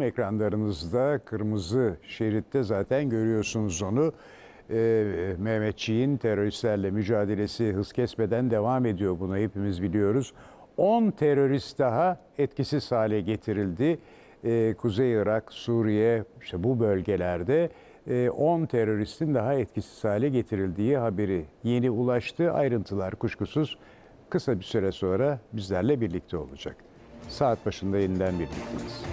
Ekranlarınızda kırmızı şeritte zaten görüyorsunuz onu. Ee, Mehmetçiğin teröristlerle mücadelesi hız kesmeden devam ediyor bunu hepimiz biliyoruz. 10 terörist daha etkisiz hale getirildi. Ee, Kuzey Irak, Suriye işte bu bölgelerde 10 e, teröristin daha etkisiz hale getirildiği haberi yeni ulaştı. Ayrıntılar kuşkusuz kısa bir süre sonra bizlerle birlikte olacak. Saat başında yeniden birlikteyiz.